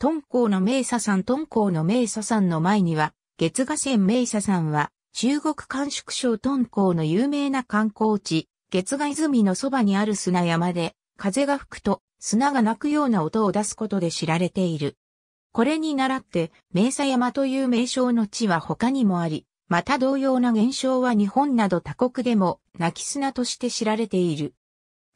敦煌の名トン敦煌の名さんの前には、月河川名さんは、中国甘粛省敦煌の有名な観光地、月河泉のそばにある砂山で、風が吹くと砂が鳴くような音を出すことで知られている。これに倣って、名砂山という名称の地は他にもあり、また同様な現象は日本など他国でも、泣き砂として知られている。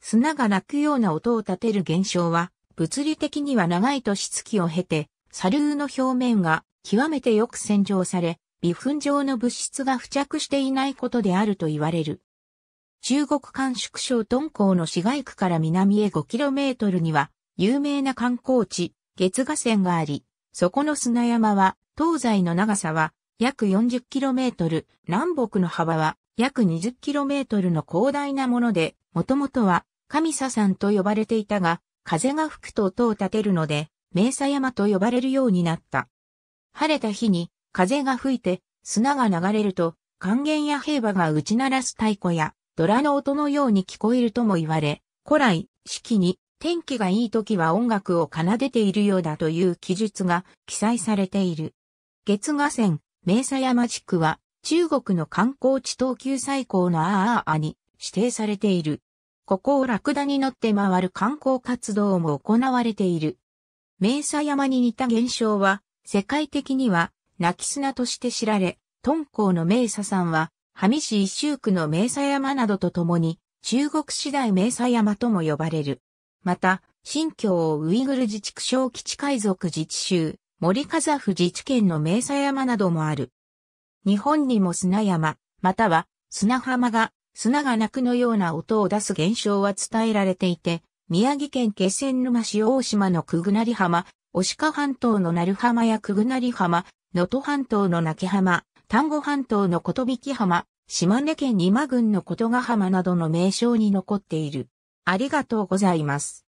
砂が鳴くような音を立てる現象は、物理的には長い年月を経て、砂流の表面が極めてよく洗浄され、微粉状の物質が付着していないことであると言われる。中国甘粛省敦煌の市街区から南へ 5km には有名な観光地、月河川があり、そこの砂山は東西の長さは約 40km、南北の幅は約 20km の広大なもので、もともとは神佐山と呼ばれていたが、風が吹くと音を立てるので、明砂山と呼ばれるようになった。晴れた日に風が吹いて砂が流れると、還元や平和が打ち鳴らす太鼓や、ドラの音のように聞こえるとも言われ、古来、四季に天気がいい時は音楽を奏でているようだという記述が記載されている。月河川、明砂山地区は中国の観光地等級最高のあああに指定されている。ここをラクダに乗って回る観光活動も行われている。名砂山に似た現象は、世界的には、泣き砂として知られ、敦煌の名さ山は、ミ市一周区の名砂山などとともに、中国次第名砂山とも呼ばれる。また、新疆ウイグル自治区小基地海賊自治州、森カザフ自治県の名砂山などもある。日本にも砂山、または砂浜が砂が鳴くのような音を出す現象は伝えられていて、宮城県気仙沼市大島のくぐなり浜、押鹿半島の鳴浜やくぐなり浜、能登半島の泣浜、丹後半島のことびき浜、島根県今郡のことが浜などの名称に残っている。ありがとうございます。